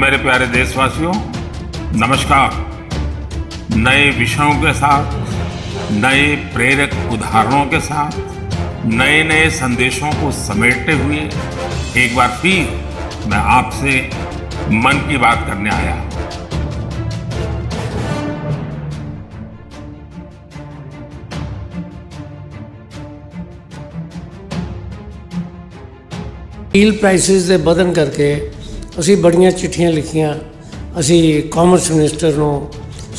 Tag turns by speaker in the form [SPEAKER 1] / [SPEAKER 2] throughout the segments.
[SPEAKER 1] मेरे प्यारे देशवासियों नमस्कार नए विषयों के साथ नए प्रेरक उदाहरणों के साथ नए नए संदेशों को समेटते हुए एक बार फिर मैं आपसे मन की बात करने आया
[SPEAKER 2] ईल प्राइसेस से बदन करके ਅਸੀਂ ਬੜੀਆਂ ਚਿੱਠੀਆਂ ਲਿਖੀਆਂ ਅਸੀਂ ਕਾਮਰਸ ਮਿਨਿਸਟਰ ਨੂੰ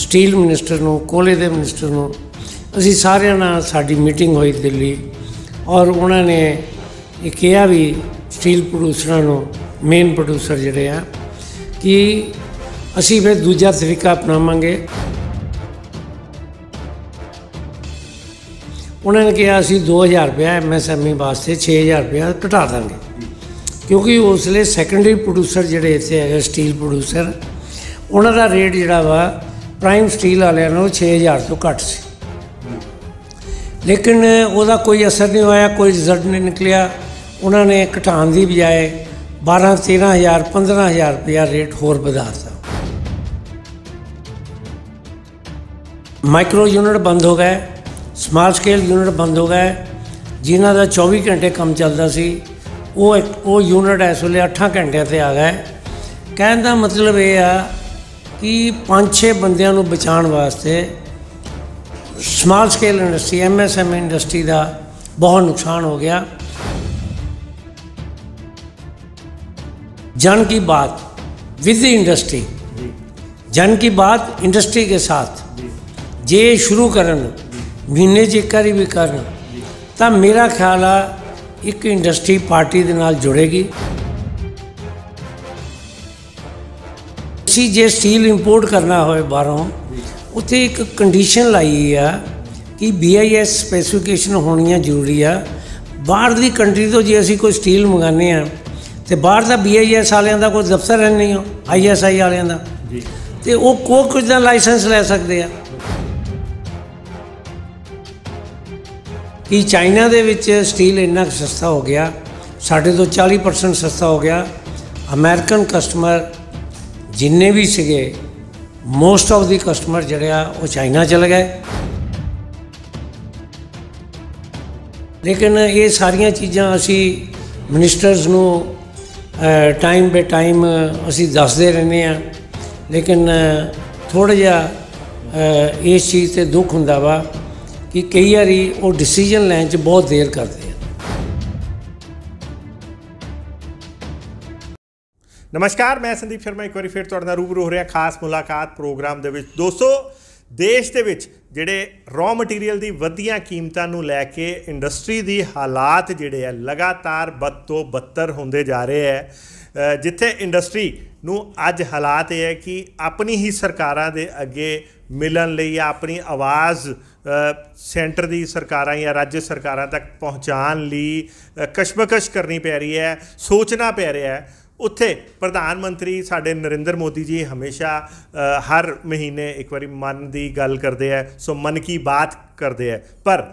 [SPEAKER 2] ਸਟੀਲ ਮਿਨਿਸਟਰ ਨੂੰ ਕੋਲੇ ਦੇ ਮਿਨਿਸਟਰ ਨੂੰ ਅਸੀਂ ਸਾਰਿਆਂ ਨਾਲ ਸਾਡੀ ਮੀਟਿੰਗ ਹੋਈ ਦਿੱਲੀ ਔਰ ਉਹਨਾਂ ਨੇ ਇਹ ਕਿਹਾ ਵੀ ਸਟੀਲ ਪ੍ਰੋਡਿਊਸਰਾਂ ਨੂੰ ਮੇਨ ਪ੍ਰੋਡਿਊਸਰ ਜਿਹੜੇ ਆ ਕਿ ਅਸੀਂ ਫਿਰ ਦੂਜਾ ਤਰੀਕਾ ਅਪਣਾਵਾਂਗੇ ਉਹਨਾਂ ਨੇ ਕਿਹਾ ਅਸੀਂ 2000 ਰੁਪਏ ਐਮਐਸਐਮਈ ਵਾਸਤੇ 6000 ਰੁਪਏ ਘਟਾ ਦਾਂਗੇ ਕਿਉਂਕਿ ਉਸ ਲਈ ਸੈਕੰਡਰੀ ਪ੍ਰੋਡਿਊਸਰ ਜਿਹੜੇ ਇੱਥੇ ਹੈਗੇ ਸਟੀਲ ਪ੍ਰੋਡਿਊਸਰ ਉਹਨਾਂ ਦਾ ਰੇਟ ਜਿਹੜਾ ਵਾ ਪ੍ਰਾਈਮ ਸਟੀਲ ਵਾਲਿਆਂ ਨੂੰ 6000 ਤੋਂ ਘੱਟ ਸੀ ਲੇਕਿਨ ਉਹਦਾ ਕੋਈ ਅਸਰ ਨਹੀਂ ਹੋਇਆ ਕੋਈ ਰਿਜ਼ਲਟ ਨਹੀਂ ਨਿਕਲਿਆ ਉਹਨਾਂ ਨੇ ਘਟਾਉਣ ਦੀ ਬਜਾਏ 12 13000 15000 ਰੁਪਇਆ ਰੇਟ ਹੋਰ ਵਧਾਤਾ ਮਾਈਕਰੋ ਯੂਨਿਟ ਬੰਦ ਹੋ ਗਏ ਸਮਾਲ ਸਕੇਲ ਯੂਨਿਟ ਬੰਦ ਹੋ ਗਏ ਜਿਨ੍ਹਾਂ ਦਾ 24 ਘੰਟੇ ਕੰਮ ਚੱਲਦਾ ਸੀ ਉਹ ਉਹ ਯੂਨਿਟ ਇਸ ਵੇਲੇ 8 ਘੰਟਿਆਂ ਤੇ ਆ ਗਿਆ ਕਹਿਣ ਦਾ ਮਤਲਬ ਇਹ ਆ ਕਿ 5-6 ਬੰਦਿਆਂ ਨੂੰ ਬਚਾਉਣ ਵਾਸਤੇ small scale industry MSM industry ਦਾ ਬਹੁਤ ਨੁਕਸਾਨ ਹੋ ਗਿਆ ਜਨ ਕੀ ਬਾਤ ਵਿਦ इंडस्ट्री जन ਕੀ ਬਾਤ ਇੰਡਸਟਰੀ ਕੇ ਸਾਥ जे ਜੇ ਸ਼ੁਰੂ ਕਰਨ च ਜੇ ਕਰੀ ਵੀ ਕਰਨ ਤਾਂ ਮੇਰਾ ਖਿਆਲ ਆ ਇੱਕ ਇੰਡਸਟਰੀ ਪਾਰਟੀ ਦੇ ਨਾਲ ਜੁੜੇਗੀ ਅਸੀਂ ਜੇ ਸਟੀਲ ਇੰਪੋਰਟ ਕਰਨਾ ਹੋਵੇ ਬਾਹਰੋਂ ਉੱਥੇ ਇੱਕ ਕੰਡੀਸ਼ਨ ਲਾਈ ਆ ਕਿ ਬੀਆਈਐਸ ਸਪੈਸੀਫਿਕੇਸ਼ਨ ਹੋਣੀਆਂ ਜ਼ਰੂਰੀ ਆ ਬਾਹਰ ਦੀ ਕੰਟਰੀ ਤੋਂ ਜੇ ਅਸੀਂ ਕੋਈ ਸਟੀਲ ਮੰਗਾਨੇ ਆ ਤੇ ਬਾਹਰ ਦਾ ਬੀਆਈਐਸ ਵਾਲਿਆਂ ਦਾ ਕੋਈ ਦਫ਼ਤਰ ਨਹੀਂ ਹੋ ਆਈਐਸਆਈ ਵਾਲਿਆਂ ਦਾ ਤੇ ਉਹ ਕੋ ਕੁਝ ਦਾ ਲਾਇਸੈਂਸ ਲੈ ਸਕਦੇ ਆ ਕਿ ਚਾਈਨਾ ਦੇ ਵਿੱਚ ਸਟੀਲ ਇੰਨਾ ਸਸਤਾ ਹੋ ਗਿਆ ਸਾਡੇ ਤੋਂ 40% ਸਸਤਾ ਹੋ ਗਿਆ ਅਮਰੀਕਨ ਕਸਟਮਰ ਜਿੰਨੇ ਵੀ ਸੀਗੇ ਮੋਸਟ ਆਫ ਦੀ ਕਸਟਮਰ ਜਿਹੜੇ ਆ ਉਹ ਚਾਈਨਾ ਚਲੇ ਗਏ ਲੇਕਿਨ ਇਹ ਸਾਰੀਆਂ ਚੀਜ਼ਾਂ ਅਸੀਂ ਮਿਨਿਸਟਰਸ ਨੂੰ ਟਾਈਮ ਬੇ ਟਾਈਮ ਅਸੀਂ ਦੱਸਦੇ ਰਹਿੰਦੇ ਆ ਲੇਕਿਨ ਥੋੜਾ ਜਿਹਾ ਇਸ ਚੀਜ਼ ਤੇ ਦੁੱਖ ਹੁੰਦਾ ਵਾ ਕਿ ਕਈ ਵਾਰੀ ਉਹ ਡਿਸੀਜਨ ਲੈਣ 'ਚ ਬਹੁਤ ਦੇਰ ਕਰਦੇ ਆ
[SPEAKER 1] ਨਮਸਕਾਰ ਮੈਂ ਸੰਦੀਪ ਸ਼ਰਮਾ ਇੱਕ ਵਾਰੀ ਫਿਰ ਤੁਹਾਡੇ ਨਾਲ ਰੂਬਰੂ ਹੋ ਰਿਹਾ ਖਾਸ ਮੁਲਾਕਾਤ ਪ੍ਰੋਗਰਾਮ ਦੇ ਵਿੱਚ ਦੋਸਤੋ ਦੇਸ਼ ਦੇ ਵਿੱਚ ਜਿਹੜੇ ਰॉ ਮਟੀਰੀਅਲ ਦੀ ਵਧੀਆਂ ਕੀਮਤਾਂ ਨੂੰ ਲੈ ਕੇ ਇੰਡਸਟਰੀ ਦੀ ਹਾਲਾਤ ਜਿਹੜੇ ਆ ਲਗਾਤਾਰ ਬਦ ਤੋਂ ਬੱਤਰ ਹੁੰਦੇ ਜਾ ਰਹੇ ਆ ਜਿੱਥੇ ਇੰਡਸਟਰੀ ਨੂੰ ਅੱਜ ਹਾਲਾਤ ਇਹ ਹੈ ਕਿ ਆਪਣੀ ਹੀ ਸਰਕਾਰਾਂ ਦੇ ਅੱਗੇ ਮਿਲਣ ਲਈ ਆਪਣੀ ਆਵਾਜ਼ ਸੈਂਟਰ ਦੀ ਸਰਕਾਰਾਂ ਜਾਂ ਰਾਜ ਸਰਕਾਰਾਂ ਤੱਕ ਪਹੁੰਚਾਣ ਲਈ ਕਸ਼ਮਕਸ਼ ਕਰਨੀ ਪੈ ਰਹੀ ਹੈ ਸੋਚਣਾ ਪੈ ਰਿਹਾ ਹੈ ਉੱਥੇ ਪ੍ਰਧਾਨ ਮੰਤਰੀ ਸਾਡੇ ਨਰਿੰਦਰ ਮੋਦੀ ਜੀ ਹਮੇਸ਼ਾ ਹਰ ਮਹੀਨੇ ਇੱਕ ਵਾਰੀ ਮਨ ਦੀ ਗੱਲ ਕਰਦੇ ਆ ਸੋ ਮਨ ਕੀ ਬਾਤ ਕਰਦੇ ਆ ਪਰ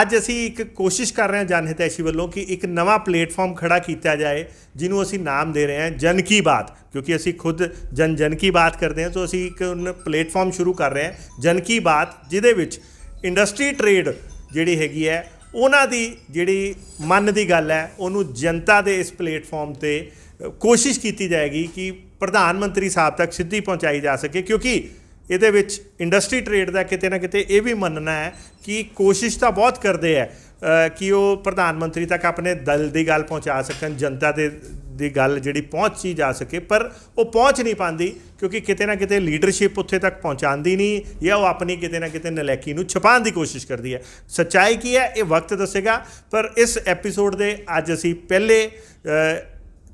[SPEAKER 1] ਅੱਜ ਅਸੀਂ ਇੱਕ ਕੋਸ਼ਿਸ਼ ਕਰ ਰਹੇ ਹਾਂ ਜਨਹਿਤੈਸ਼ੀ ਵੱਲੋਂ ਕਿ ਇੱਕ ਨਵਾਂ ਪਲੇਟਫਾਰਮ ਖੜਾ ਕੀਤਾ ਜਾਏ ਜਿਹਨੂੰ ਅਸੀਂ ਨਾਮ ਦੇ ਰਹੇ ਹਾਂ ਜਨ ਕੀ ਬਾਤ ਕਿਉਂਕਿ ਅਸੀਂ ਖੁਦ ਜਨ ਜਨ ਕੀ ਬਾਤ ਕਰਦੇ ਹਾਂ ਤਾਂ ਅਸੀਂ ਇੱਕ ਪਲੇਟਫਾਰਮ ਸ਼ੁਰੂ ਕਰ ਰਹੇ ਹਾਂ ਜਨ ਕੀ ਬਾਤ ਜਿਹਦੇ ਵਿੱਚ ਇੰਡਸਟਰੀ ਟ੍ਰੇਡ ਜਿਹੜੀ ਹੈਗੀ ਹੈ ਉਹਨਾਂ ਦੀ ਜਿਹੜੀ ਮਨ ਦੀ ਗੱਲ ਹੈ ਉਹਨੂੰ ਜਨਤਾ ਦੇ ਇਸ ਪਲੇਟਫਾਰਮ ਤੇ ਕੋਸ਼ਿਸ਼ ਕੀਤੀ ਜਾਏਗੀ ਕਿ ਪ੍ਰਧਾਨ ਮੰਤਰੀ ਸਾਹਿਬ ਤੱਕ ਸਿੱਧੀ ਪਹੁੰਚਾਈ ਜਾ ਸਕੇ ਕਿਉਂਕਿ ਇਹਦੇ ਵਿੱਚ ਇੰਡਸਟਰੀ ਟ੍ਰੇਡ ਦਾ ਕਿਤੇ ਨਾ ਕਿਤੇ ਇਹ ਵੀ ਮੰਨਣਾ ਹੈ ਕਿ ਕੋਸ਼ਿਸ਼ ਤਾਂ ਬਹੁਤ ਕਰਦੇ ਆ ਕਿ ਉਹ ਪ੍ਰਧਾਨ ਮੰਤਰੀ ਤੱਕ ਆਪਣੇ ਦਲ ਦੀ ਗੱਲ ਪਹੁੰਚਾ ਸਕਣ ਜਨਤਾ ਦੇ ਦੀ ਗੱਲ ਜਿਹੜੀ ਪਹੁੰਚੀ ਜਾ ਸਕੇ ਪਰ ਉਹ ਪਹੁੰਚ ਨਹੀਂ ਪਾਂਦੀ ਕਿਉਂਕਿ ਕਿਤੇ ਨਾ ਕਿਤੇ ਲੀਡਰਸ਼ਿਪ ਉੱਥੇ ਤੱਕ ਪਹੁੰਚਾਉਂਦੀ ਨਹੀਂ ਜਾਂ ਉਹ ਆਪਣੀ ਕਿਤੇ ਨਾ ਕਿਤੇ ਨਲੈਕੀ ਨੂੰ ਛੁਪਾਉਣ ਦੀ ਕੋਸ਼ਿਸ਼ ਕਰਦੀ ਹੈ ਸੱਚਾਈ ਕੀ ਹੈ ਇਹ ਵਕਤ ਦੱਸੇਗਾ ਪਰ ਇਸ ਐਪੀਸੋਡ ਦੇ ਅੱਜ ਅਸੀਂ ਪਹਿਲੇ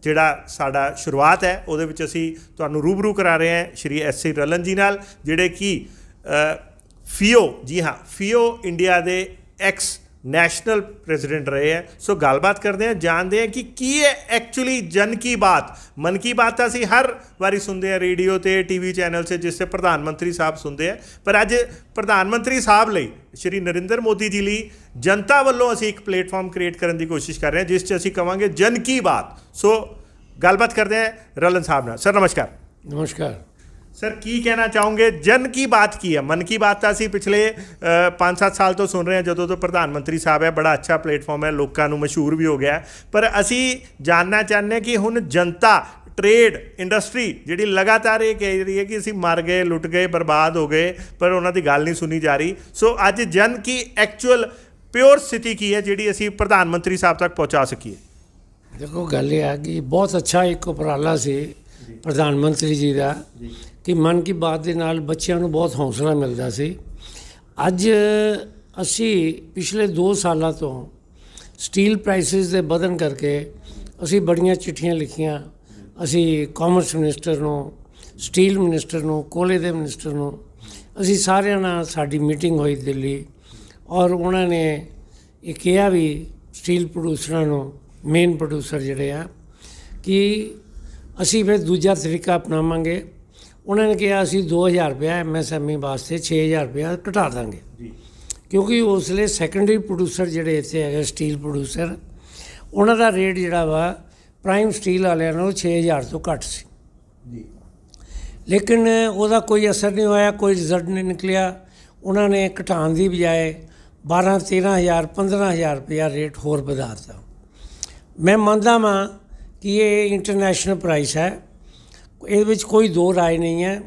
[SPEAKER 1] ਜਿਹੜਾ ਸਾਡਾ ਸ਼ੁਰੂਆਤ ਹੈ ਉਹਦੇ ਵਿੱਚ ਅਸੀਂ ਤੁਹਾਨੂੰ ਰੂਬਰੂ ਕਰਾ ਰਹੇ ਹਾਂ ਸ਼੍ਰੀ ਐਸ ਸੀ ਰਲਨ ਜੀ ਨਾਲ ਜਿਹੜੇ ਕਿ ਫੀਓ ਜੀ ਹਾਂ ਫੀਓ ਇੰਡੀਆ ਦੇ ਐਕਸ ਨੈਸ਼ਨਲ ਪ੍ਰੈਜ਼ੀਡੈਂਟ ਰਹੇ ਹੈ ਸੋ ਗੱਲਬਾਤ ਕਰਦੇ ਹਾਂ ਜਾਣਦੇ ਹਾਂ ਕਿ ਕੀ ਹੈ ਐਕਚੁਅਲੀ ਜਨ ਕੀ ਬਾਤ ਮਨ ਕੀ ਬਾਤ ਤਾਂ ਅਸੀਂ ਹਰ ਵਾਰੀ ਸੁਣਦੇ ਹਾਂ ਰੇਡੀਓ ਤੇ ਟੀਵੀ ਚੈਨਲ 'ਤੇ ਜਿਸ ਤੇ ਪ੍ਰਧਾਨ ਮੰਤਰੀ ਸਾਹਿਬ ਸੁਣਦੇ ਆ ਪਰ ਅੱਜ ਪ੍ਰਧਾਨ ਮੰਤਰੀ ਸਾਹਿਬ ਲਈ ਸ਼੍ਰੀ ਨਰਿੰਦਰ ਮੋਦੀ ਜੀ ਲਈ ਜਨਤਾ ਵੱਲੋਂ ਅਸੀਂ ਇੱਕ ਪਲੇਟਫਾਰਮ ਕ੍ਰੀਏਟ ਕਰਨ ਦੀ ਕੋਸ਼ਿਸ਼ ਕਰ ਰਹੇ ਹਾਂ ਜਿਸ 'ਚ ਅਸੀਂ ਕਵਾਂਗੇ ਜਨ ਕੀ ਬਾਤ ਸੋ ਗੱਲਬਾਤ ਕਰਦੇ ਹਾਂ ਰਲਨ ਸਾਹਿਬ ਨਾਲ ਸਰ ਨਮਸਕਾਰ ਨਮਸਕਾਰ ਸਰ ਕੀ ਕਹਿਣਾ ਚਾਹੋਗੇ ਜਨ ਕੀ ਬਾਤ ਕੀ ਹੈ ਮਨ ਕੀ ਬਾਤ ਤਾਂ ਅਸੀਂ ਪਿਛਲੇ 5-7 ਸਾਲ ਤੋਂ ਸੁਣ ਰਹੇ ਹਾਂ ਜਦੋਂ ਤੋਂ ਪ੍ਰਧਾਨ ਮੰਤਰੀ ਸਾਹਿਬ ਹੈ ਬੜਾ ਅੱਛਾ ਪਲੇਟਫਾਰਮ ਹੈ ਲੋਕਾਂ ਨੂੰ ਮਸ਼ਹੂਰ ਵੀ ਹੋ ਗਿਆ ਪਰ ਅਸੀਂ ਜਾਨਣਾ ਚਾਹੁੰਦੇ ਕਿ ਹੁਣ ਜਨਤਾ ਟ੍ਰੇਡ ਇੰਡਸਟਰੀ ਜਿਹੜੀ ਲਗਾਤਾਰ ਇਹ ਕਹਿ ਰਹੀ ਹੈ ਕਿ ਅਸੀਂ ਮਰ ਗਏ ਲੁੱਟ ਗਏ ਬਰਬਾਦ ਹੋ ਗਏ ਪਰ ਉਹਨਾਂ ਦੀ ਗੱਲ ਨਹੀਂ ਸੁਣੀ ਜਾ ਰਹੀ ਸੋ ਅੱਜ ਜਨ ਕੀ ਐਕਚੁਅਲ ਪਿਓਰ ਸਥਿਤੀ ਕੀ ਹੈ ਜਿਹੜੀ ਅਸੀਂ ਪ੍ਰਧਾਨ ਮੰਤਰੀ ਸਾਹਿਬ ਤੱਕ ਪਹੁੰਚਾ ਸਕੀਏ ਦੇਖੋ ਗੱਲ ਇਹ ਆ
[SPEAKER 2] ਕਿ ਬਹੁਤ ਅੱਛਾ ਇੱਕ ਉਪਰਾਲਾ ਸੀ ਪ੍ਰਧਾਨ ਮੰਤਰੀ ਜੀ ਦਾ ਕਿ ਮਨ ਕੀ ਬਾਤ ਦੇ ਨਾਲ ਬੱਚਿਆਂ ਨੂੰ ਬਹੁਤ ਹੌਸਲਾ ਮਿਲਦਾ ਸੀ ਅੱਜ ਅਸੀਂ ਪਿਛਲੇ 2 ਸਾਲਾਂ ਤੋਂ ਸਟੀਲ ਪ੍ਰਾਈਸਿਸ ਦੇ ਵਧਨ ਕਰਕੇ ਅਸੀਂ ਬੜੀਆਂ ਚਿੱਠੀਆਂ ਲਿਖੀਆਂ ਅਸੀਂ ਕਾਮਰਸ ਮਿਨਿਸਟਰ ਨੂੰ ਸਟੀਲ ਮਿਨਿਸਟਰ ਨੂੰ ਕੋਲੇ ਦੇ ਮਿਨਿਸਟਰ ਨੂੰ ਅਸੀਂ ਸਾਰਿਆਂ ਨਾਲ ਸਾਡੀ ਮੀਟਿੰਗ ਹੋਈ ਦਿੱਲੀ ਔਰ ਉਹਨਾਂ ਨੇ ਇਹ ਕਿਹਾ ਵੀ ਸਟੀਲ ਪ੍ਰੋਡਿਊਸਰਾਂ ਨੂੰ ਮੇਨ ਪ੍ਰੋਡਿਊਸਰ ਜਿਹੜੇ ਆ ਕਿ ਅਸੀਂ ਫਿਰ ਦੂਜਾ ਤਰੀਕਾ ਅਪਣਾਵਾਂਗੇ ਉਹਨਾਂ ਨੇ ਕਿਹਾ ਅਸੀਂ 2000 ਰੁਪਿਆ ਐਮਐਸਐਮਈ ਵਾਸਤੇ 6000 ਰੁਪਿਆ ਘਟਾ ਦਾਂਗੇ ਜੀ ਕਿਉਂਕਿ ਉਸ ਲਈ ਸੈਕੰਡਰੀ ਪ੍ਰੋਡਿਊਸਰ ਜਿਹੜੇ ਇੱਥੇ ਹੈਗੇ ਸਟੀਲ ਪ੍ਰੋਡਿਊਸਰ ਉਹਨਾਂ ਦਾ ਰੇਟ ਜਿਹੜਾ ਵਾ ਪ੍ਰਾਈਮ ਸਟੀਲ ਵਾਲਿਆਂ ਨਾਲੋਂ 6000 ਤੋਂ ਘੱਟ ਸੀ ਜੀ ਲੇਕਿਨ ਉਹਦਾ ਕੋਈ ਅਸਰ ਨਹੀਂ ਹੋਇਆ ਕੋਈ ਰਿਜ਼ਲਟ ਨਹੀਂ ਨਿਕਲਿਆ ਉਹਨਾਂ ਨੇ ਘਟਾਉਣ ਦੀ ਬਜਾਏ 12 13000 15000 ਰੁਪਏ ਰੇਟ ਹੋਰ ਵਧਾ ਦਿੱਤਾ ਮੈਂ ਮੰਨਦਾ ਮਾਂ ਕਿ ਇਹ ਇੰਟਰਨੈਸ਼ਨਲ ਪ੍ਰਾਈਸ ਹੈ ਇਹਦੇ ਵਿੱਚ ਕੋਈ ਦੋ ਰਾਏ ਨਹੀਂ ਹੈ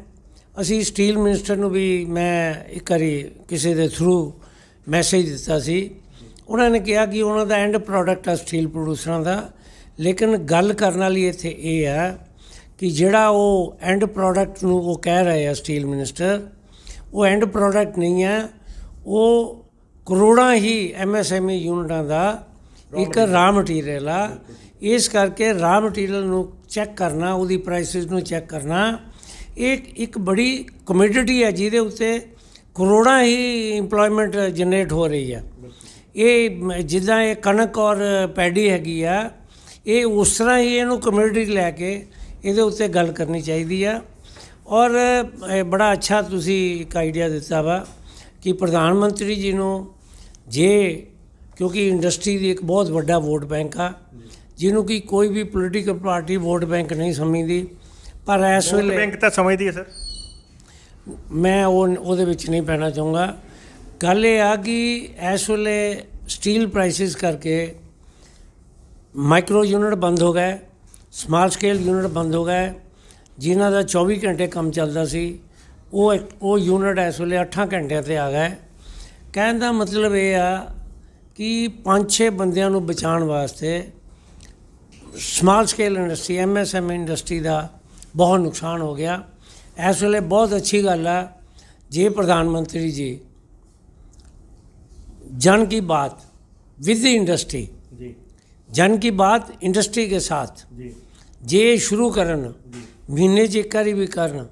[SPEAKER 2] ਅਸੀਂ ਸਟੀਲ ਮਿਨਿਸਟਰ ਨੂੰ ਵੀ ਮੈਂ ਇੱਕ ਵਾਰੀ ਕਿਸੇ ਦੇ ਥਰੂ ਮੈਸੇਜ ਦਿੱਤਾ ਸੀ ਉਹਨਾਂ ਨੇ ਕਿਹਾ ਕਿ ਉਹਨਾਂ ਦਾ ਐਂਡ ਪ੍ਰੋਡਕਟ ਆ ਸਟੀਲ ਪ੍ਰੋਡਿਊਸਰਾਂ ਦਾ ਲੇਕਿਨ ਗੱਲ ਕਰਨ ਵਾਲੀ ਇੱਥੇ ਇਹ ਆ ਕਿ ਜਿਹੜਾ ਉਹ ਐਂਡ ਪ੍ਰੋਡਕਟ ਨੂੰ ਉਹ ਕਹਿ ਰਹੇ ਆ ਸਟੀਲ ਮਿਨਿਸਟਰ ਉਹ ਐਂਡ ਪ੍ਰੋਡਕਟ ਨਹੀਂ ਆ ਉਹ ਕਰੋੜਾਂ ਹੀ ਐਮਐਸਐਮਈ e ਯੂਨਿਟਾਂ ਦਾ ਇੱਕ ਰਾ ਮਟੀਰੀਅਲ ਆ ਇਸ ਕਰਕੇ ਰਾ ਮਟੀਰੀਅਲ ਨੂੰ ਚੈੱਕ ਕਰਨਾ ਉਹਦੀ ਪ੍ਰਾਈਸਿਸ ਨੂੰ ਚੈੱਕ ਕਰਨਾ ਇਹ ਇੱਕ ਬੜੀ ਕਮੋਡਿਟੀ ਹੈ ਜਿਹਦੇ ਉੱਤੇ ਕਰੋੜਾਂ ਹੀ ਏਮਪਲੋਇਮੈਂਟ ਜਨਰੇਟ ਹੋ ਰਹੀ ਹੈ ਇਹ ਜਿੱਦਾਂ ਇਹ ਕਣਕ ਔਰ ਪੈਡੀ ਹੈਗੀ ਆ ਇਹ ਉਸ ਤਰ੍ਹਾਂ ਹੀ ਇਹਨੂੰ ਕਮਿਊਨਿਟੀ ਲੈ ਕੇ ਇਹਦੇ ਉੱਤੇ ਗੱਲ ਕਰਨੀ ਚਾਹੀਦੀ ਆ ਔਰ ਬੜਾ ਅੱਛਾ ਤੁਸੀਂ ਇੱਕ ਆਈਡੀਆ ਦਿੱਤਾ ਵਾ ਕਿ ਪ੍ਰਧਾਨ ਮੰਤਰੀ ਜੀ ਨੂੰ ਜੇ ਕਿਉਂਕਿ ਇੰਡਸਟਰੀ ਦੀ ਇੱਕ ਬਹੁਤ ਵੱਡਾ ਵੋਟ ਬੈਂਕ ਆ ਜਿਹਨੂੰ ਕਿ ਕੋਈ ਵੀ ਪੋਲੀਟੀਕਲ ਪਾਰਟੀ ਵੋਟ ਬੈਂਕ ਨਹੀਂ ਸਮਝਦੀ ਪਰ ਇਸ ਵੇਲੇ ਬੈਂਕ ਤਾਂ ਸਮਝਦੀ ਹੈ ਸਰ ਮੈਂ ਉਹ ਉਹਦੇ ਵਿੱਚ ਨਹੀਂ ਪੈਣਾ ਚਾਹੁੰਗਾ ਗੱਲ ਇਹ ਆ ਕਿ ਇਸ ਵੇਲੇ ਸਟੀਲ ਪ੍ਰਾਈਸਿਸ ਕਰਕੇ ਮਾਈਕਰੋ ਯੂਨਿਟ ਬੰਦ ਹੋ ਗਏ ਸਮਾਲ ਸਕੇਲ ਯੂਨਿਟ ਬੰਦ ਹੋ ਗਏ ਜਿਨ੍ਹਾਂ ਦਾ 24 ਘੰਟੇ ਕੰਮ ਚੱਲਦਾ ਸੀ ਉਹ ਉਹ ਯੂਨਿਟ ਇਸ ਵੇਲੇ 8 ਘੰਟਿਆਂ ਤੇ ਆ ਗਏ ਕਹਿਣ ਦਾ ਮਤਲਬ ਇਹ ਆ ਕਿ 5-6 ਬੰਦਿਆਂ ਨੂੰ ਬਚਾਉਣ ਵਾਸਤੇ small scale industry MSM industry ਦਾ ਬਹੁਤ ਨੁਕਸਾਨ ਹੋ ਗਿਆ ਐਸ ਵੇਲੇ ਬਹੁਤ ਅੱਛੀ ਗੱਲ ਹੈ ਜੇ ਪ੍ਰਧਾਨ ਮੰਤਰੀ ਜੀ जन की बात विद इंडस्ट्री जन की बात इंडस्ट्री के साथ ਜੇ ਸ਼ੁਰੂ ਕਰਨ ਮਹੀਨੇ ਜੇ ਕਰੀ ਵੀ ਕਰਨ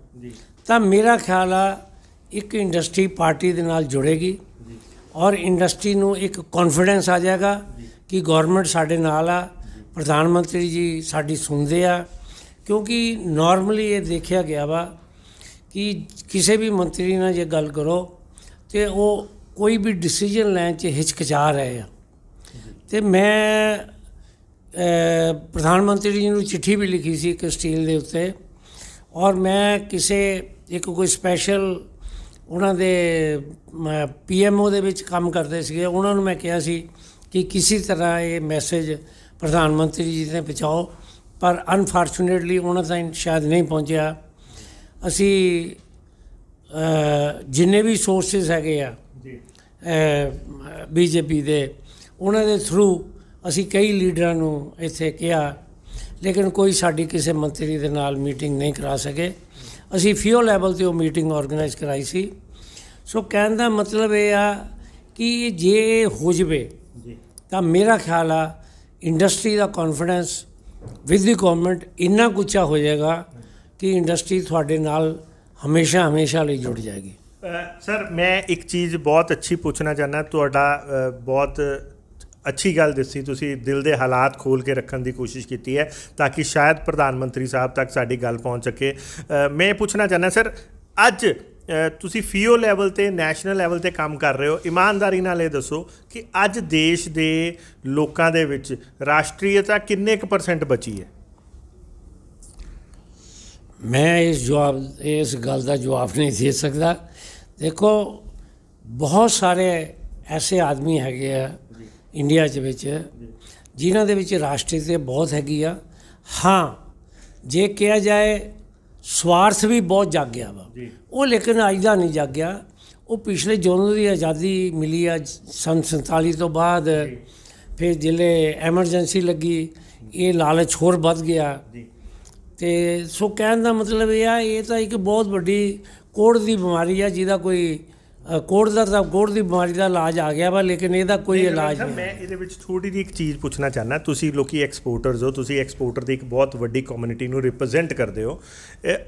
[SPEAKER 2] ਤਾਂ ਮੇਰਾ ਖਿਆਲ ਆ ਇੱਕ ਇੰਡਸਟਰੀ ਪਾਰਟੀ ਦੇ ਨਾਲ ਜੁੜੇਗੀ ਔਰ ਇੰਡਸਟਰੀ ਨੂੰ ਇੱਕ ਕੌਨਫੀਡੈਂਸ ਆ ਜਾਏਗਾ ਕਿ ਗਵਰਨਮੈਂਟ ਸਾਡੇ ਨਾਲ ਆ ਪ੍ਰਧਾਨ ਮੰਤਰੀ ਜੀ ਸਾਡੀ ਸੁਣਦੇ ਆ ਕਿਉਂਕਿ ਨਾਰਮਲੀ ਇਹ ਦੇਖਿਆ ਗਿਆ ਵਾ ਕਿ ਕਿਸੇ ਵੀ ਮੰਤਰੀ ਨਾਲ ਜੇ ਗੱਲ ਕਰੋ ਤੇ ਉਹ ਕੋਈ ਵੀ ਡਿਸੀਜਨ ਲੈਣ 'ਚ ਹਿਚਕਚਾ ਰਹੇ ਆ ਤੇ ਮੈਂ ਪ੍ਰਧਾਨ ਮੰਤਰੀ ਜੀ ਨੂੰ ਚਿੱਠੀ ਵੀ ਲਿਖੀ ਸੀ ਕਿ ਸਟੀਲ ਦੇ ਉੱਤੇ ਔਰ ਮੈਂ ਕਿਸੇ ਇੱਕ ਕੋਈ ਸਪੈਸ਼ਲ ਉਹਨਾਂ ਦੇ ਪੀਐਮਓ ਦੇ ਵਿੱਚ ਕੰਮ ਕਰਦੇ ਸੀਗੇ ਉਹਨਾਂ ਨੂੰ ਮੈਂ ਕਿਹਾ ਸੀ ਕਿ ਕਿਸੇ ਤਰ੍ਹਾਂ ਇਹ ਮੈਸੇਜ ਪ੍ਰਧਾਨ ਮੰਤਰੀ ਜੀ ਨੇ ਬਚਾਓ ਪਰ ਅਨਫੋਰਚੂਨੇਟਲੀ ਉਹਨਾਂ ਤਾਂ ਸ਼ਾਇਦ ਨਹੀਂ ਪਹੁੰਚਿਆ ਅਸੀਂ ਜਿੰਨੇ ਵੀ ਸੋਰਸਸ ਹੈਗੇ ਆ ਜੀ ਬੀਜੇਪੀ ਦੇ ਉਹਨਾਂ ਦੇ ਥਰੂ ਅਸੀਂ ਕਈ ਲੀਡਰਾਂ ਨੂੰ ਇੱਥੇ ਕਿਹਾ ਲੇਕਿਨ ਕੋਈ ਸਾਡੀ ਕਿਸੇ ਮੰਤਰੀ ਦੇ ਨਾਲ ਮੀਟਿੰਗ ਨਹੀਂ ਕਰਾ ਸਕੇ ਅਸੀਂ ਫਿਓ ਲੈਵਲ ਤੇ ਉਹ ਮੀਟਿੰਗ ਆਰਗੇਨਾਈਜ਼ ਕਰਾਈ ਸੀ ਸੋ ਕਹਿੰਦਾ ਮਤਲਬ ਇਹ ਆ ਕਿ ਜੇ ਹੋ ਜਵੇ ਤਾਂ ਮੇਰਾ ਖਿਆਲ ਆ ਇੰਡਸਟਰੀ ਦਾ ਕੌਨਫੀਡੈਂਸ ਵਿਦ ਦੀ ਗਵਰਨਮੈਂਟ ਇੰਨਾ ਕੁਚਾ ਹੋ ਜਾਏਗਾ ਕਿ ਇੰਡਸਟਰੀ ਤੁਹਾਡੇ ਨਾਲ ਹਮੇਸ਼ਾ ਹਮੇਸ਼ਾ ਲਈ ਜੁੜ ਜਾਏਗੀ
[SPEAKER 1] ਸਰ ਮੈਂ ਇੱਕ ਚੀਜ਼ ਬਹੁਤ ਅੱਛੀ ਪੁੱਛਣਾ ਚਾਹਨਾ ਤੁਹਾਡਾ ਬਹੁਤ ਅੱਛੀ ਗੱਲ ਦਿੱਤੀ ਤੁਸੀਂ ਦਿਲ ਦੇ ਹਾਲਾਤ ਖੋਲ ਕੇ ਰੱਖਣ ਦੀ ਕੋਸ਼ਿਸ਼ ਕੀਤੀ ਹੈ ਤਾਂ ਕਿ ਸ਼ਾਇਦ ਪ੍ਰਧਾਨ ਮੰਤਰੀ ਸਾਹਿਬ ਤੱਕ ਸਾਡੀ ਗੱਲ ਪਹੁੰਚ ਸਕੇ ਮੈਂ ਪੁੱਛਣਾ ਚਾਹਨਾ ਸਰ ਅੱਜ ਤੁਸੀਂ ਫੀਓ ਲੈਵਲ ਤੇ ਨੈਸ਼ਨਲ ਲੈਵਲ ਤੇ ਕੰਮ ਕਰ ਰਹੇ ਹੋ ਇਮਾਨਦਾਰੀ ਨਾਲ ਇਹ ਦੱਸੋ ਕਿ ਅੱਜ ਦੇਸ਼ ਦੇ ਲੋਕਾਂ ਦੇ ਵਿੱਚ ਰਾਸ਼ਟਰੀਅਤਾ ਕਿੰਨੇ ਕੁ ਪਰਸੈਂਟ ਬਚੀ ਹੈ
[SPEAKER 2] ਮੈਂ ਇਸ ਜਵਾਬ ਇਸ ਗੱਲ ਦਾ ਜਵਾਬ ਨਹੀਂ ਦੇ ਸਕਦਾ ਦੇਖੋ ਬਹੁਤ ਸਾਰੇ ਐਸੇ ਆਦਮੀ ਹੈਗੇ ਆ ਇੰਡੀਆ ਦੇ ਵਿੱਚ ਜਿਨ੍ਹਾਂ ਦੇ ਵਿੱਚ ਰਾਸ਼ਟਰੀਅਤਾ ਬਹੁਤ ਹੈਗੀ ਆ ਹਾਂ ਜੇ ਕਿਹਾ ਜਾਏ ਸਵਾਰਥ ਵੀ ਬਹੁਤ ਜਾਗ ਗਿਆ ਵਾ ਉਹ ਲੇਕਿਨ ਅੱਜ ਦਾ ਨਹੀਂ ਜਾਗਿਆ ਉਹ ਪਿਛਲੇ ਜਦੋਂ ਦੀ ਆਜ਼ਾਦੀ ਮਿਲੀ ਆ ਸਨ 47 ਤੋਂ ਬਾਅਦ ਫਿਰ ਜਿਲੇ ਐਮਰਜੈਂਸੀ ਲੱਗੀ ਇਹ ਲਾਲਚ ਹੋਰ ਵੱਧ ਗਿਆ ਤੇ ਸੋ ਕਹਿਣ ਦਾ ਮਤਲਬ ਇਹ ਆ ਇਹ ਤਾਂ ਇੱਕ ਬਹੁਤ ਵੱਡੀ ਕੋੜ ਦੀ ਬਿਮਾਰੀ ਆ ਜਿਹਦਾ ਕੋਈ ਕੋੜ ਦਾ ਤਾਂ ਕੋੜ ਦੀ ਬਿਮਾਰੀ ਦਾ ਇਲਾਜ ਆ ਗਿਆ ਵਾ ਲੇਕਿਨ ਇਹਦਾ ਕੋਈ ਇਲਾਜ ਨਹੀਂ ਮੈਂ ਇਹਦੇ
[SPEAKER 1] ਵਿੱਚ ਥੋੜੀ ਜਿਹੀ ਇੱਕ ਚੀਜ਼ ਪੁੱਛਣਾ ਚਾਹਨਾ ਤੁਸੀਂ ਲੋਕੀ ਐਕਸਪੋਰਟਰਸ ਹੋ ਤੁਸੀਂ ਐਕਸਪੋਰਟਰ ਦੀ ਇੱਕ ਬਹੁਤ ਵੱਡੀ ਕਮਿਊਨਿਟੀ ਨੂੰ ਰਿਪਰੈਜ਼ੈਂਟ ਕਰਦੇ ਹੋ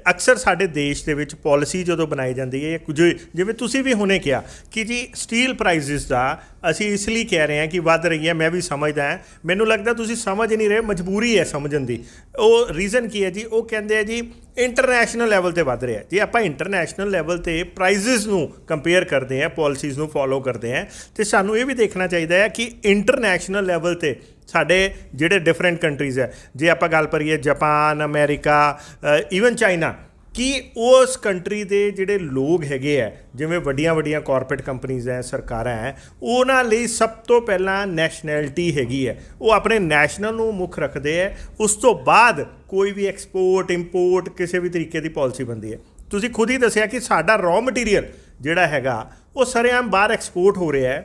[SPEAKER 1] ਅਕਸਰ ਸਾਡੇ ਦੇਸ਼ ਦੇ ਵਿੱਚ ਪਾਲਿਸੀ ਜਦੋਂ ਬਣਾਈ ਜਾਂਦੀ ਹੈ ਕੁਝ ਜਿਵੇਂ ਤੁਸੀਂ ਵੀ ਹੁਣੇ ਕਿਹਾ ਕਿ ਜੀ ਸਟੀਲ ਪ੍ਰਾਈਸਿਸ ਦਾ ਅਸੀਂ ਇਸ ਲਈ ਕਹਿ ਰਹੇ ਹਾਂ ਕਿ ਵੱਧ ਰਹੀ ਹੈ ਮੈਂ ਵੀ ਸਮਝਦਾ ਹਾਂ ਮੈਨੂੰ ਲੱਗਦਾ ਤੁਸੀਂ ਸਮਝ ਨਹੀਂ ਰਹੇ ਮਜਬੂਰੀ ਹੈ ਸਮਝਣ ਦੀ ਉਹ ਰੀਜ਼ਨ ਕੀ ਹੈ ਜੀ ਉਹ ਕਹਿੰਦੇ ਆ ਜੀ ਇੰਟਰਨੈਸ਼ਨਲ ਲੈਵਲ ਤੇ ਵੱਧ ਰਿਹਾ ਜੇ ਆਪਾਂ ਇੰਟਰਨੈਸ਼ਨਲ ਲੈਵਲ ਤੇ ਪ੍ਰਾਈਸਸ ਨੂੰ ਕੰਪੇਅਰ ਕਰਦੇ ਹਾਂ ਪਾਲਿਸੀਜ਼ ਨੂੰ ਫੋਲੋ ਕਰਦੇ ਹਾਂ ਤੇ ਸਾਨੂੰ ਇਹ ਵੀ ਦੇਖਣਾ ਚਾਹੀਦਾ ਹੈ ਕਿ ਇੰਟਰਨੈਸ਼ਨਲ ਲੈਵਲ ਤੇ ਸਾਡੇ ਜਿਹੜੇ ਡਿਫਰੈਂਟ ਕੰਟਰੀਜ਼ ਹੈ ਜੇ ਆਪਾਂ ਗੱਲ ਕਰੀਏ ਜਾਪਾਨ ਅਮਰੀਕਾ ਈਵਨ ਚਾਈਨਾ ਕਿ ਉਸ ਕੰਟਰੀ ਦੇ ਜਿਹੜੇ ਲੋਕ ਹੈਗੇ ਆ ਜਿਵੇਂ ਵੱਡੀਆਂ ਵੱਡੀਆਂ ਕਾਰਪੋਰੇਟ ਕੰਪਨੀਆਂ ਐ ਸਰਕਾਰਾਂ ਐ ਉਹਨਾਂ ਲਈ ਸਭ ਤੋਂ ਪਹਿਲਾਂ ਨੈਸ਼ਨੈਲਿਟੀ ਹੈਗੀ ਐ ਉਹ ਆਪਣੇ ਨੈਸ਼ਨਲ ਨੂੰ ਮੁੱਖ ਰੱਖਦੇ ਐ ਉਸ ਤੋਂ ਬਾਅਦ ਕੋਈ ਵੀ ਐਕਸਪੋਰਟ ਇੰਪੋਰਟ ਕਿਸੇ ਵੀ ਤਰੀਕੇ ਦੀ ਪਾਲਿਸੀ ਬੰਦੀ ਐ ਤੁਸੀਂ ਖੁਦ ਹੀ ਦੱਸਿਆ ਕਿ ਸਾਡਾ ਰॉ ਮਟੀਰੀਅਲ ਜਿਹੜਾ ਹੈਗਾ ਉਹ ਸਰਿਆਮ ਬਾਹਰ ਐਕਸਪੋਰਟ ਹੋ ਰਿਹਾ ਐ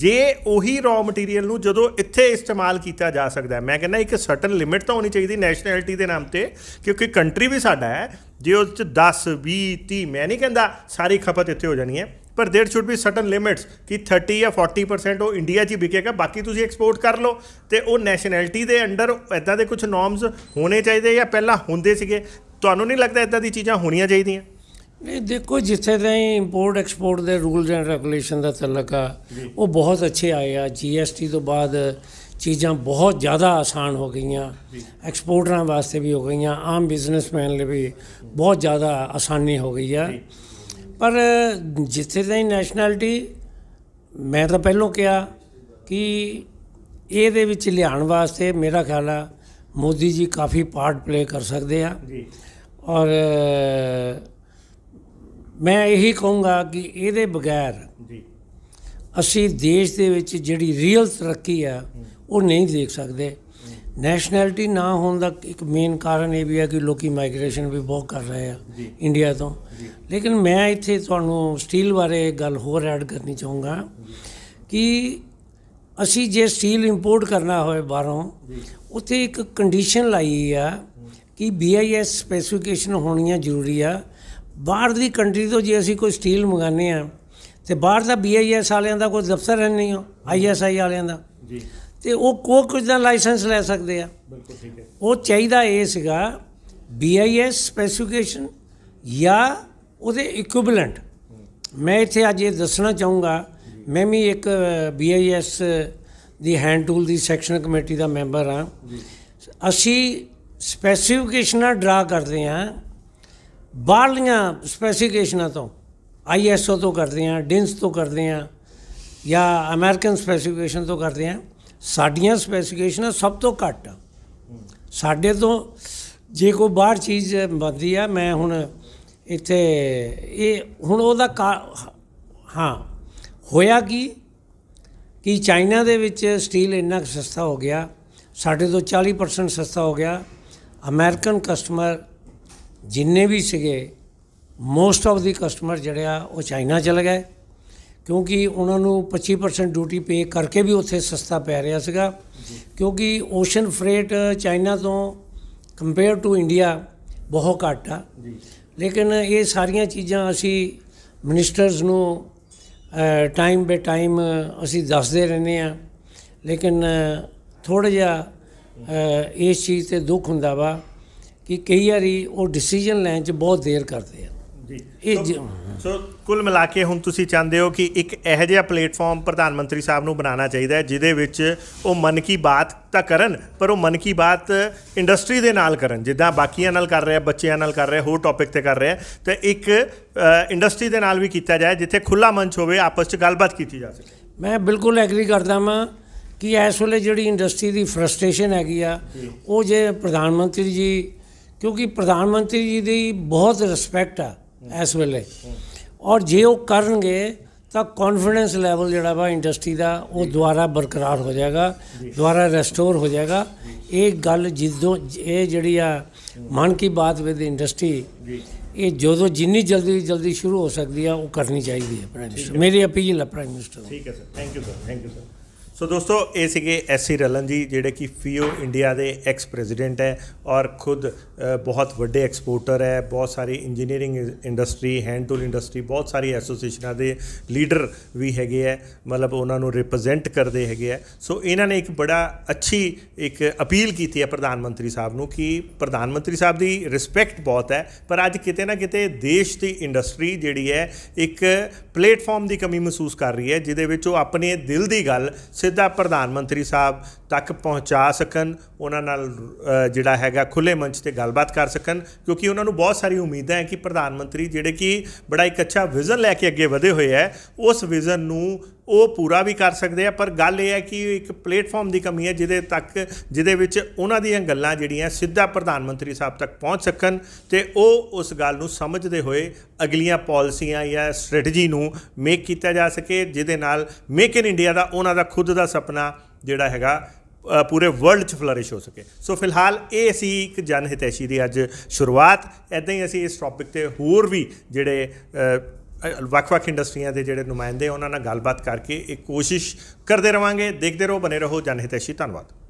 [SPEAKER 1] ਜੇ ਉਹੀ ਰॉ ਮਟੀਰੀਅਲ ਨੂੰ ਜਦੋਂ ਇੱਥੇ ਇਸਤੇਮਾਲ ਕੀਤਾ ਜਾ ਸਕਦਾ ਹੈ ਮੈਂ ਕਹਿੰਦਾ ਇੱਕ ਸਰਟਨ ਲਿਮਿਟ ਤਾਂ ਹੋਣੀ ਚਾਹੀਦੀ ਨੈਸ਼ਨੈਲਿਟੀ ਦੇ ਨਾਮ ਤੇ ਕਿਉਂਕਿ ਕੰਟਰੀ ਵੀ ਸਾਡਾ ਹੈ ਜੇ ਉਸ ਚ 10 20 30 ਮੈਂ ਨਹੀਂ ਕਹਿੰਦਾ ਸਾਰੀ ਖਪਤ ਇੱਥੇ ਹੋ ਜਾਣੀ ਹੈ ਪਰ there should be certain limits ਕਿ 30 ਜਾਂ 40% ਉਹ ਇੰਡੀਆ 'ਚ ਹੀ ਵਿਕੇਗਾ ਬਾਕੀ ਤੁਸੀਂ ਐਕਸਪੋਰਟ ਕਰ ਲਓ ਤੇ ਉਹ ਨੈਸ਼ਨੈਲਿਟੀ ਦੇ ਅੰਡਰ ਐਦਾਂ ਦੇ ਕੁਝ ਨਾਰਮਸ ਹੋਣੇ ਚਾਹੀਦੇ ਜਾਂ ਪਹਿਲਾਂ ਹੁੰਦੇ ਸੀਗੇ ਤੁਹਾਨੂੰ ਨਹੀਂ ਲੱਗਦਾ ਐਦਾਂ ਦੀ ਚੀਜ਼ਾਂ ਹੋਣੀਆਂ ਚਾਹੀਦੀਆਂ
[SPEAKER 2] ਇਹ ਦੇਖੋ ਜਿੱਥੇ ਤਾਈਂ ਇੰਪੋਰਟ ਐਕਸਪੋਰਟ ਦੇ ਰੂਲਸ ਐਂਡ ਰੈਗੂਲੇਸ਼ਨ ਦਾ ਤਲਕ ਆ ਉਹ ਬਹੁਤ ਅੱਛੇ ਆਏ ਆ ਜੀਐਸਟੀ ਤੋਂ ਬਾਅਦ ਚੀਜ਼ਾਂ ਬਹੁਤ ਜ਼ਿਆਦਾ ਆਸਾਨ ਹੋ ਗਈਆਂ ਐਕਸਪੋਰਟਰਾਂ ਵਾਸਤੇ ਵੀ ਹੋ ਗਈਆਂ ਆਮ ਬਿਜ਼ਨਸਮੈਨ ਲਈ ਵੀ ਬਹੁਤ ਜ਼ਿਆਦਾ ਆਸਾਨੀ ਹੋ ਗਈ ਆ ਪਰ ਜਿੱਥੇ ਤਾਈਂ ਨੈਸ਼ਨੈਲਿਟੀ ਮੈਂ ਤਾਂ ਪਹਿਲਾਂ ਕਿਹਾ ਕਿ ਇਹਦੇ ਵਿੱਚ ਲਿਆਉਣ ਵਾਸਤੇ ਮੇਰਾ ਖਿਆਲ ਆ ਮੋਦੀ ਜੀ ਕਾਫੀ ਪਾਰਟ ਪਲੇ ਕਰ ਸਕਦੇ ਆ ਜੀ ਔਰ ਮੈਂ ਇਹੀ ਕਹੂੰਗਾ ਕਿ ਇਹਦੇ ਬਗੈਰ ਜੀ ਅਸੀਂ ਦੇਸ਼ ਦੇ ਵਿੱਚ ਜਿਹੜੀ ਰੀਅਲ ਤਰੱਕੀ ਆ ਉਹ ਨਹੀਂ ਦੇਖ ਸਕਦੇ ਨੈਸ਼ਨੈਲਿਟੀ ਨਾ ਹੋਣ ਦਾ ਇੱਕ ਮੇਨ ਕਾਰਨ ਇਹ ਵੀ ਹੈ ਕਿ ਲੋਕੀ ਮਾਈਗ੍ਰੇਸ਼ਨ ਵੀ ਬਹੁਤ ਕਰ ਰਹੇ ਆ ਇੰਡੀਆ ਤੋਂ ਲੇਕਿਨ ਮੈਂ ਇੱਥੇ ਤੁਹਾਨੂੰ ਸਟੀਲ ਬਾਰੇ ਗੱਲ ਹੋਰ ਐਡ ਕਰਨੀ ਚਾਹੂੰਗਾ ਕਿ ਅਸੀਂ ਜੇ ਸਟੀਲ ਇੰਪੋਰਟ ਕਰਨਾ ਹੋਵੇ ਬਾਹਰੋਂ ਉੱਥੇ ਇੱਕ ਕੰਡੀਸ਼ਨ ਲਾਈ ਆ ਕਿ ਬੀਆਈਐਸ ਸਪੈਸੀਫਿਕੇਸ਼ਨ ਹੋਣੀਆਂ ਜ਼ਰੂਰੀ ਆ ਬਾਹਰ ਦੀ ਕੰਟਰੀ ਤੋਂ ਜੇ ਅਸੀਂ ਕੋਈ ਸਟੀਲ ਮੰਗਾਨੇ ਆ ਤੇ ਬਾਹਰ ਦਾ ਬੀਆਈਐਸ ਵਾਲਿਆਂ ਦਾ ਕੋਈ ਦਫ਼ਤਰ ਹੈ ਨਹੀਂ ਉਹ ਆਈਐਸਆਈ ਵਾਲਿਆਂ ਦਾ ਜੀ ਤੇ ਉਹ ਕੋ ਕੁਝ ਦਾ ਲਾਇਸੈਂਸ ਲੈ ਸਕਦੇ ਆ ਬਿਲਕੁਲ ਠੀਕ ਹੈ ਉਹ ਚਾਹੀਦਾ ਇਹ ਸੀਗਾ ਬੀਆਈਐਸ ਸਪੈਸੀਫਿਕੇਸ਼ਨ ਜਾਂ ਉਹਦੇ ਇਕੁਇਵਲੈਂਟ ਮੈਂ ਇੱਥੇ ਅੱਜ ਇਹ ਦੱਸਣਾ ਚਾਹੂੰਗਾ ਮੈਂ ਵੀ ਇੱਕ ਬੀਆਈਐਸ ਦੀ ਹੈਂਡ ਟੂਲ ਦੀ ਸੈਕਸ਼ਨ ਕਮੇਟੀ ਦਾ ਮੈਂਬਰ ਆ ਅਸੀਂ ਸਪੈਸੀਫਿਕੇਸ਼ਨਾਂ ਡਰਾ ਕਰਦੇ ਆ ਬਾਹਰਲੀਆਂ ਸਪੈਸੀਫਿਕੇਸ਼ਨਾਂ ਤੋਂ ਆਈਐਸਓ ਤੋਂ ਕਰਦੇ ਆ ਡਿੰਸ ਤੋਂ ਕਰਦੇ ਆ ਜਾਂ ਅਮਰੀਕਨ ਸਪੈਸੀਫਿਕੇਸ਼ਨ ਤੋਂ ਕਰਦੇ ਆ ਸਾਡੀਆਂ ਸਪੈਸੀਫਿਕੇਸ਼ਨਾਂ ਸਭ ਤੋਂ ਘੱਟ ਸਾਡੇ ਤੋਂ ਜੇ ਕੋਈ ਬਾਹਰ ਚੀਜ਼ ਬੰਦੀ ਆ ਮੈਂ ਹੁਣ ਇੱਥੇ ਇਹ ਹੁਣ ਉਹਦਾ ਹਾਂ ਹੋਇਆ ਕੀ ਕਿ ਚਾਈਨਾ ਦੇ ਵਿੱਚ ਸਟੀਲ ਇੰਨਾ ਸਸਤਾ ਹੋ ਗਿਆ ਸਾਡੇ ਤੋਂ 40% ਸਸਤਾ ਹੋ ਗਿਆ ਅਮਰੀਕਨ ਕਸਟਮਰ ਜਿੰਨੇ ਵੀ ਸੀਗੇ ਮੋਸਟ ਆਫ ਦੀ ਕਸਟਮਰ ਜਿਹੜੇ ਆ ਉਹ ਚਾਈਨਾ ਚਲੇ ਗਏ ਕਿਉਂਕਿ ਉਹਨਾਂ ਨੂੰ 25% ਡਿਊਟੀ ਪੇ ਕਰਕੇ ਵੀ ਉੱਥੇ ਸਸਤਾ ਪੈ ਰਿਹਾ ਸੀਗਾ ਕਿਉਂਕਿ ਓਸ਼ਨ ਫਰੇਟ ਚਾਈਨਾ ਤੋਂ ਕੰਪੇਅਰ ਟੂ ਇੰਡੀਆ ਬਹੁਤ ਘੱਟ ਆ ਲੇਕਿਨ ਇਹ ਸਾਰੀਆਂ ਚੀਜ਼ਾਂ ਅਸੀਂ ਮਿਨਿਸਟਰਸ ਨੂੰ ਟਾਈਮ ਬੇ ਟਾਈਮ ਅਸੀਂ ਦੱਸਦੇ ਰਹਿੰਦੇ ਆ ਲੇਕਿਨ ਥੋੜਾ ਜਿਹਾ ਇਸ ਚੀਜ਼ ਤੇ
[SPEAKER 1] ਦੁੱਖ ਹੁੰਦਾ ਵਾ ਕਿ ਕਈ ਵਾਰੀ ਉਹ ਡਿਸੀਜਨ ਲੈਣ 'ਚ ਬਹੁਤ ਦੇਰ ਕਰਦੇ ਆ ਜੀ ਇਹ ਸੋ ਕੁੱਲ ਮਿਲਾ ਕੇ ਹੁਣ ਤੁਸੀਂ ਚਾਹੁੰਦੇ ਹੋ ਕਿ ਇੱਕ ਇਹੋ ਜਿਹਾ ਪਲੇਟਫਾਰਮ ਪ੍ਰਧਾਨ ਮੰਤਰੀ ਸਾਹਿਬ ਨੂੰ ਬਣਾਉਣਾ ਚਾਹੀਦਾ ਹੈ ਜਿਹਦੇ ਵਿੱਚ ਉਹ ਮਨ ਕੀ ਬਾਤ ਤਾਂ ਕਰਨ ਪਰ ਉਹ ਮਨ ਕੀ ਬਾਤ ਇੰਡਸਟਰੀ ਦੇ ਨਾਲ ਕਰਨ ਜਿੱਦਾਂ ਬਾਕੀਆਂ ਨਾਲ ਕਰ ਰਿਹਾ ਬੱਚਿਆਂ ਨਾਲ ਕਰ ਰਿਹਾ ਹੋਰ ਟੌਪਿਕ ਤੇ ਕਰ ਰਿਹਾ ਤੇ ਇੱਕ ਇੰਡਸਟਰੀ ਦੇ ਨਾਲ ਵੀ ਕੀਤਾ ਜਾਏ ਜਿੱਥੇ ਖੁੱਲਾ ਮੰਚ ਹੋਵੇ ਆਪਸ ਵਿੱਚ ਗੱਲਬਾਤ ਕੀਤੀ ਜਾ ਸਕੇ ਮੈਂ ਬਿਲਕੁਲ
[SPEAKER 2] ਐਗਰੀ ਕਰਦਾ ਮੈਂ ਕਿ ਇਸ ਵੇਲੇ ਜਿਹੜੀ ਇੰਡਸਟਰੀ ਦੀ ਫਰਸਟ੍ਰੇਸ਼ਨ ਹੈਗੀ ਆ ਉਹ ਜੇ ਪ੍ਰਧਾਨ ਮੰਤਰੀ ਜੀ ਕਿਉਂਕਿ ਪ੍ਰਧਾਨ ਮੰਤਰੀ ਜੀ ਦੀ ਬਹੁਤ ਰਿਸਪੈਕਟ ਆ ਇਸ ਵੇਲੇ ਔਰ ਜੇ ਉਹ ਕਰਨਗੇ ਤਾਂ ਕੌਨਫੀਡੈਂਸ ਲੈਵਲ ਜਿਹੜਾ ਵਾ ਇੰਡਸਟਰੀ ਦਾ ਉਹ ਦੁਬਾਰਾ ਬਰਕਰਾਰ ਹੋ ਜਾਏਗਾ ਦੁਬਾਰਾ ਰੈਸਟੋਰ ਹੋ ਜਾਏਗਾ ਇਹ ਗੱਲ ਜਿੱਦੋਂ ਇਹ ਜਿਹੜੀ ਆ ਮਨ ਕੀ ਬਾਤ ਵਿਦ ਇੰਡਸਟਰੀ ਇਹ ਜਦੋਂ ਜਿੰਨੀ ਜਲਦੀ ਜਲਦੀ ਸ਼ੁਰੂ ਹੋ ਸਕਦੀ ਆ ਉਹ ਕਰਨੀ ਚਾਹੀਦੀ ਹੈ ਪ੍ਰਾਈਮ ਮਿਨਿਸਟਰ ਮੇਰੀ ਅਪੀਲ ਹੈ ਪ੍ਰਾਈਮ ਮਿਨਿਸਟਰ ਠੀਕ ਹੈ sir thank you sir thank
[SPEAKER 1] you sir so ਦੋਸਤੋ ਇਹ ਸੀਗੇ ਐਸੀ ਰਲਨ ਜੀ ਜਿਹੜੇ ਕਿ ਫੀਓ ਇੰਡੀਆ ਦੇ ਐਕਸ ਪ੍ਰੈਜ਼ੀਡੈਂਟ ਹੈ ਔਰ ਖੁਦ ਬਹੁਤ ਵੱਡੇ ਐਕਸਪੋਰਟਰ ਹੈ ਬਹੁਤ ਸਾਰੀ engineering industry hand tool industry ਬਹੁਤ ਸਾਰੀ ਐਸੋਸੀਏਸ਼ਨਾਂ ਦੇ ਲੀਡਰ ਵੀ ਹੈਗੇ ਹੈ ਮਤਲਬ ਉਹਨਾਂ ਨੂੰ ਰਿਪਰੈਜ਼ੈਂਟ ਕਰਦੇ ਹੈਗੇ ਹੈ ਸੋ ਇਹਨਾਂ ਨੇ ਇੱਕ ਬੜਾ ਅੱਛੀ ਇੱਕ ਅਪੀਲ ਕੀਤੀ ਹੈ ਪ੍ਰਧਾਨ ਮੰਤਰੀ ਸਾਹਿਬ ਨੂੰ ਕਿ ਪ੍ਰਧਾਨ ਮੰਤਰੀ ਸਾਹਿਬ ਦੀ ਰਿਸਪੈਕਟ ਬਹੁਤ ਹੈ ਪਰ ਅੱਜ ਕਿਤੇ ਨਾ ਕਿਤੇ ਦੇਸ਼ ਦੀ ਇੰਡਸਟਰੀ ਜਿਹੜੀ ਹੈ ਇੱਕ ਪਲੇਟਫਾਰਮ ਦੀ ਕਮੀ ਮਹਿਸੂਸ ਕਰ ਰਹੀ ਹੈ ਜਿਹਦੇ ਵਿੱਚ ਉਹ ਆਪਣੇ ਦਿਲ ਦੀ ਗੱਲ ਸਿੱਧਾ ਪ੍ਰਧਾਨ ਮੰਤਰੀ ਸਾਹਿਬ ਤੱਕ ਪਹੁੰਚਾ ਸਕਣ ਉਹਨਾਂ ਨਾਲ ਜਿਹੜਾ ਹੈਗਾ ਖੁੱਲੇ ਮੰਚ ਤੇ ਗੱਲਬਾਤ ਕਰ ਸਕਣ ਕਿਉਂਕਿ ਉਹਨਾਂ ਨੂੰ ਬਹੁਤ ਸਾਰੀ ਉਮੀਦਾਂ ਹੈ ਕਿ ਪ੍ਰਧਾਨ ਮੰਤਰੀ ਜਿਹੜੇ ਕਿ ਬੜਾ ਇੱਕ ਅੱਛਾ ਵਿਜ਼ਨ ਲੈ ਕੇ ਅੱਗੇ ਵਧੇ ਹੋਏ ਹੈ ਉਸ ਵਿਜ਼ਨ ਨੂੰ ਉਹ ਪੂਰਾ ਵੀ ਕਰ ਸਕਦੇ ਆ ਪਰ ਗੱਲ ਇਹ ਹੈ ਕਿ ਇੱਕ ਪਲੇਟਫਾਰਮ ਦੀ ਕਮੀ ਹੈ ਜਿਹਦੇ ਤੱਕ ਜਿਹਦੇ ਵਿੱਚ ਉਹਨਾਂ ਦੀਆਂ ਗੱਲਾਂ ਜਿਹੜੀਆਂ ਸਿੱਧਾ ਪ੍ਰਧਾਨ ਮੰਤਰੀ ਸਾਹਿਬ ਤੱਕ ਪਹੁੰਚ ਸਕਣ ਤੇ ਉਹ ਉਸ ਗੱਲ ਨੂੰ ਸਮਝਦੇ ਹੋਏ ਅਗਲੀਆਂ ਪਾਲਿਸੀਆਂ ਜਾਂ ਸਟ੍ਰੈਟਜੀ ਨੂੰ ਮੇਕ ਕੀਤਾ ਜਾ ਸਕੇ ਜਿਹਦੇ ਨਾਲ ਮੇਕ ਇਨ ਇੰਡੀਆ ਦਾ ਉਹਨਾਂ ਦਾ ਖੁਦ ਦਾ ਸੁਪਨਾ ਜਿਹੜਾ ਹੈਗਾ ਪੂਰੇ ਵਰਲਡ 'ਚ ਫਲਰਿਸ਼ ਹੋ ਸਕੇ ਸੋ ਫਿਲਹਾਲ ਇਹ ਸੀ ਇੱਕ ਜਨ ਹਿਤੈਸ਼ੀ ਦੀ ਅੱਜ ਸ਼ੁਰੂਆਤ ਐਦਾਂ ਹੀ ਅਸੀਂ ਇਸ ਟੌਪਿਕ ਤੇ ਹੋਰ ਵੀ ਜਿਹੜੇ ਵੱਖ-ਵੱਖ ਇੰਡਸਟਰੀਆਂ ਦੇ ਜਿਹੜੇ ਨੁਮਾਇੰਦੇ ਉਹਨਾਂ ਨਾਲ ਗੱਲਬਾਤ ਕਰਕੇ ਇਹ ਕੋਸ਼ਿਸ਼ ਕਰਦੇ ਰਵਾਂਗੇ ਦੇਖਦੇ ਰਹੋ ਬਨੇ ਰਹੋ ਜਨਹਿਤੈਸ਼ੀ ਧੰਨਵਾਦ